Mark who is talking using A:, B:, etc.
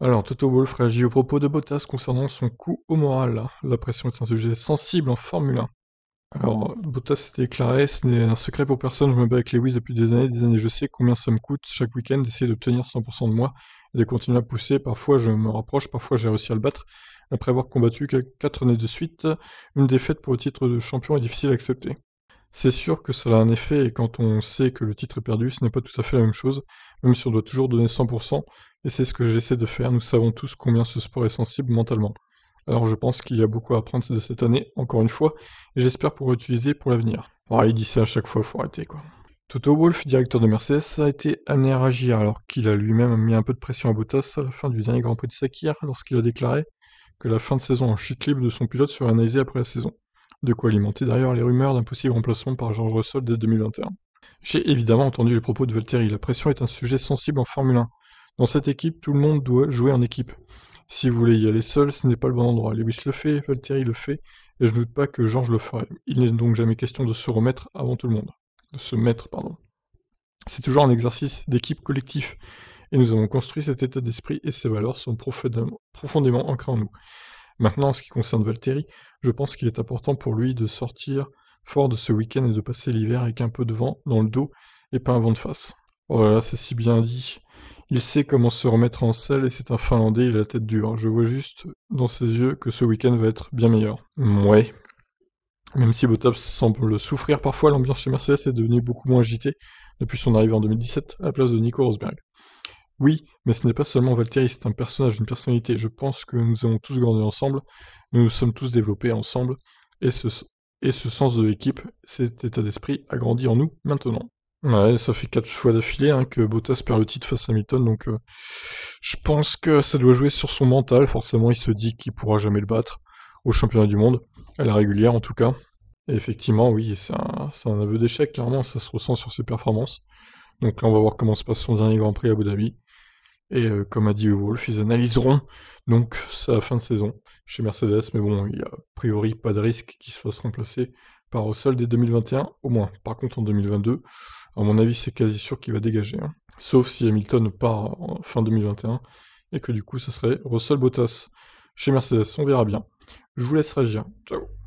A: Alors, Toto Wolf réagit au propos de Bottas concernant son coût au moral. La pression est un sujet sensible en Formule 1. Alors, Bottas s'est déclaré Ce n'est un secret pour personne, je me bats avec Lewis depuis des années, des années, je sais combien ça me coûte chaque week-end d'essayer d'obtenir 100% de moi et de continuer à pousser. Parfois, je me rapproche, parfois, j'ai réussi à le battre. Après avoir combattu quatre années de suite, une défaite pour le titre de champion est difficile à accepter c'est sûr que ça a un effet, et quand on sait que le titre est perdu, ce n'est pas tout à fait la même chose, même si on doit toujours donner 100%, et c'est ce que j'essaie de faire, nous savons tous combien ce sport est sensible mentalement. Alors je pense qu'il y a beaucoup à apprendre de cette année, encore une fois, et j'espère pouvoir utiliser pour l'avenir. il dit ça à chaque fois, faut arrêter quoi. Toto Wolff, directeur de Mercedes, a été amené à réagir alors qu'il a lui-même mis un peu de pression à Bottas à la fin du dernier Grand Prix de Sakir lorsqu'il a déclaré que la fin de saison en chute libre de son pilote serait analysée après la saison. De quoi alimenter d'ailleurs les rumeurs d'un possible remplacement par George Russell dès 2021. J'ai évidemment entendu les propos de Valtteri, la pression est un sujet sensible en Formule 1. Dans cette équipe, tout le monde doit jouer en équipe. Si vous voulez y aller seul, ce n'est pas le bon endroit. Lewis le fait, Valtteri le fait, et je ne doute pas que Georges le ferait. Il n'est donc jamais question de se remettre avant tout le monde. De se mettre, pardon. C'est toujours un exercice d'équipe collectif, et nous avons construit cet état d'esprit et ces valeurs sont profondément ancrées en nous. Maintenant, en ce qui concerne Valtteri, je pense qu'il est important pour lui de sortir fort de ce week-end et de passer l'hiver avec un peu de vent dans le dos et pas un vent de face. Oh là là, c'est si bien dit. Il sait comment se remettre en selle et c'est un Finlandais, il a la tête dure. Je vois juste dans ses yeux que ce week-end va être bien meilleur. Ouais. Même si Bottas semble souffrir parfois, l'ambiance chez Mercedes est devenue beaucoup moins agitée depuis son arrivée en 2017 à la place de Nico Rosberg. Oui, mais ce n'est pas seulement Valtteri, c'est un personnage, une personnalité. Je pense que nous avons tous grandi ensemble, nous nous sommes tous développés ensemble, et ce, et ce sens de l'équipe, cet état d'esprit a grandi en nous maintenant. Ouais, ça fait quatre fois d'affilée hein, que Bottas perd le titre face à Hamilton, donc euh, je pense que ça doit jouer sur son mental. Forcément, il se dit qu'il pourra jamais le battre au championnat du monde, à la régulière en tout cas. Et effectivement, oui, c'est un, aveu d'échec, clairement, ça se ressent sur ses performances. Donc là, on va voir comment se passe son dernier Grand Prix à Abu Dhabi. Et euh, comme a dit Wolf, ils analyseront donc sa fin de saison chez Mercedes. Mais bon, il n'y a a priori pas de risque qu'il se fasse remplacer par Russell dès 2021, au moins. Par contre, en 2022, à mon avis, c'est quasi sûr qu'il va dégager. Hein. Sauf si Hamilton part en fin 2021 et que du coup, ça serait Russell Bottas chez Mercedes. On verra bien. Je vous laisse réagir. Ciao.